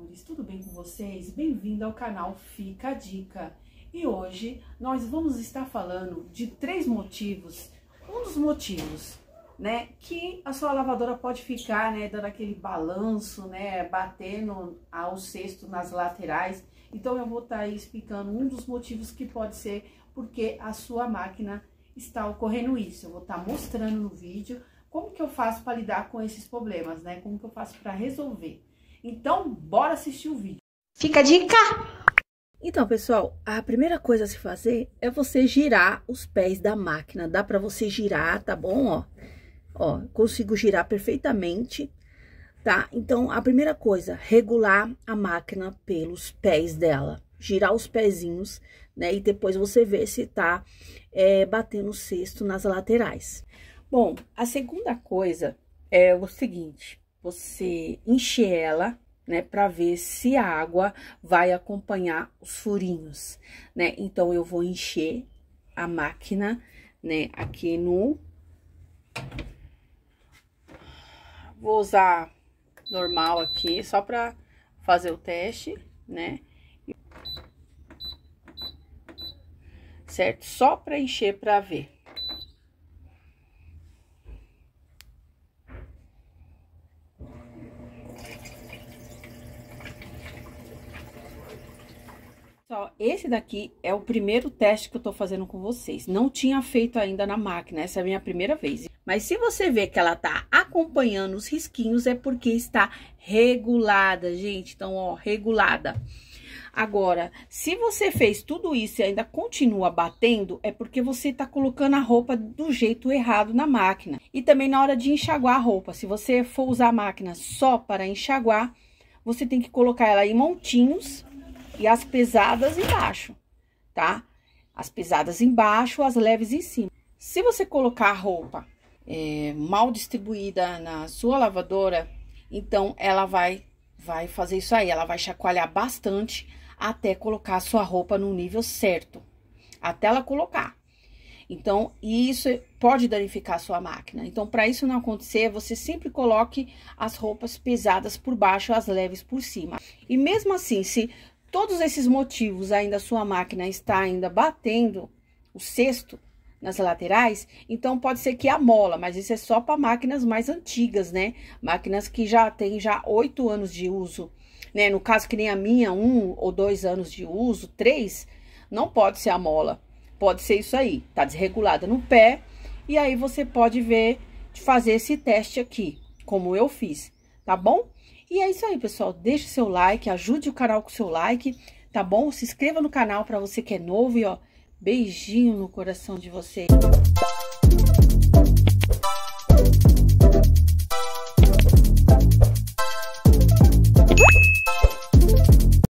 amores, tudo bem com vocês? Bem-vindo ao canal Fica a Dica. E hoje nós vamos estar falando de três motivos, um dos motivos, né, que a sua lavadora pode ficar, né, dando aquele balanço, né, batendo ao cesto nas laterais. Então eu vou estar aí explicando um dos motivos que pode ser porque a sua máquina está ocorrendo isso. Eu vou estar mostrando no vídeo como que eu faço para lidar com esses problemas, né? Como que eu faço para resolver? Então, bora assistir o vídeo. Fica a dica! Então, pessoal, a primeira coisa a se fazer é você girar os pés da máquina. Dá para você girar, tá bom? Ó, ó, consigo girar perfeitamente, tá? Então, a primeira coisa, regular a máquina pelos pés dela. Girar os pezinhos, né? E depois você vê se tá é, batendo o cesto nas laterais. Bom, a segunda coisa é o seguinte você encher ela, né, para ver se a água vai acompanhar os furinhos, né? Então eu vou encher a máquina, né, aqui no Vou usar normal aqui só para fazer o teste, né? Certo? Só para encher para ver. Pessoal, esse daqui é o primeiro teste que eu tô fazendo com vocês. Não tinha feito ainda na máquina, essa é a minha primeira vez. Mas se você vê que ela tá acompanhando os risquinhos, é porque está regulada, gente. Então, ó, regulada. Agora, se você fez tudo isso e ainda continua batendo, é porque você tá colocando a roupa do jeito errado na máquina. E também na hora de enxaguar a roupa. Se você for usar a máquina só para enxaguar, você tem que colocar ela em montinhos e as pesadas embaixo, tá? As pesadas embaixo, as leves em cima. Se você colocar a roupa é, mal distribuída na sua lavadora, então ela vai, vai fazer isso aí, ela vai chacoalhar bastante até colocar a sua roupa no nível certo, até ela colocar. Então, isso pode danificar a sua máquina. Então, para isso não acontecer, você sempre coloque as roupas pesadas por baixo, as leves por cima. E mesmo assim, se todos esses motivos ainda a sua máquina está ainda batendo o cesto nas laterais, então pode ser que a mola. mas isso é só para máquinas mais antigas, né? Máquinas que já tem já oito anos de uso, né? No caso que nem a minha, um ou dois anos de uso, três, não pode ser a mola. Pode ser isso aí, tá desregulada no pé, e aí você pode ver, fazer esse teste aqui, como eu fiz tá bom? E é isso aí, pessoal. Deixe seu like, ajude o canal com seu like, tá bom? Se inscreva no canal para você que é novo e, ó, beijinho no coração de vocês.